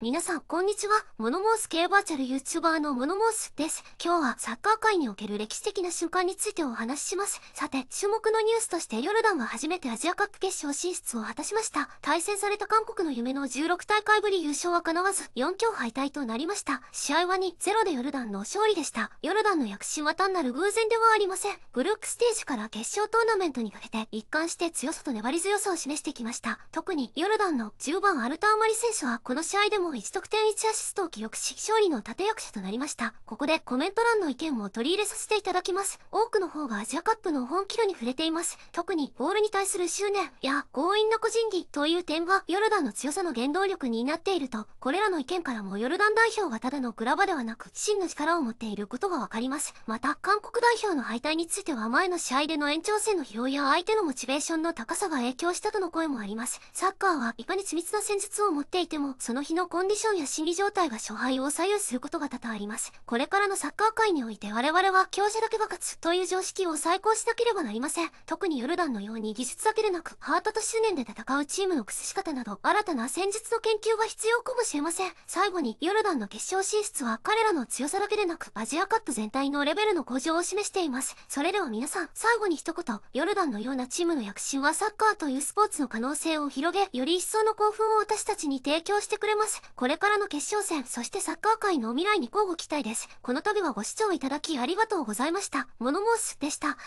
皆さん、こんにちは。モノモース系バーチャル YouTuber のモノモースです。今日はサッカー界における歴史的な瞬間についてお話しします。さて、注目のニュースとしてヨルダンは初めてアジアカップ決勝進出を果たしました。対戦された韓国の夢の16大会ぶり優勝は叶わず、4強敗退となりました。試合は2-0でヨルダンの勝利でした。ヨルダンの躍進は単なる偶然ではありません。グループステージから決勝トーナメントにかけて、一貫して強さと粘り強さを示してきました。特に、ヨルダンの10番アルターマリ選手はこの試合でもも1得点1アシストを記録し、勝利の立役者となりました。ここでコメント欄の意見も取り入れさせていただきます。多くの方がアジアカップの本気度に触れています。特にボールに対する執念や強引な個人技という点がヨルダンの強さの原動力になっていると、これらの意見からもヨルダン代表がただのグラバではなく、真の力を持っていることがわかります。また、韓国代表の敗退については前の試合での延長戦の表や相手のモチベーションの高さが影響したとの声もあります。サッカーはいかに緻密な戦術を持っていても、その日のコンディションや心理状態が勝敗を左右することが多々あります。これからのサッカー界において我々は強者だけが勝つという常識を再考しなければなりません。特にヨルダンのように技術だけでなく、ハートと執念で戦うチームの崩し方など、新たな戦術の研究が必要かもしれません。最後に、ヨルダンの決勝進出は彼らの強さだけでなく、アジアカップ全体のレベルの向上を示しています。それでは皆さん、最後に一言、ヨルダンのようなチームの躍進はサッカーというスポーツの可能性を広げ、より一層の興奮を私たちに提供してくれます。これからの決勝戦、そしてサッカー界の未来に交互期待です。この度はご視聴いただきありがとうございました。モノモースでした。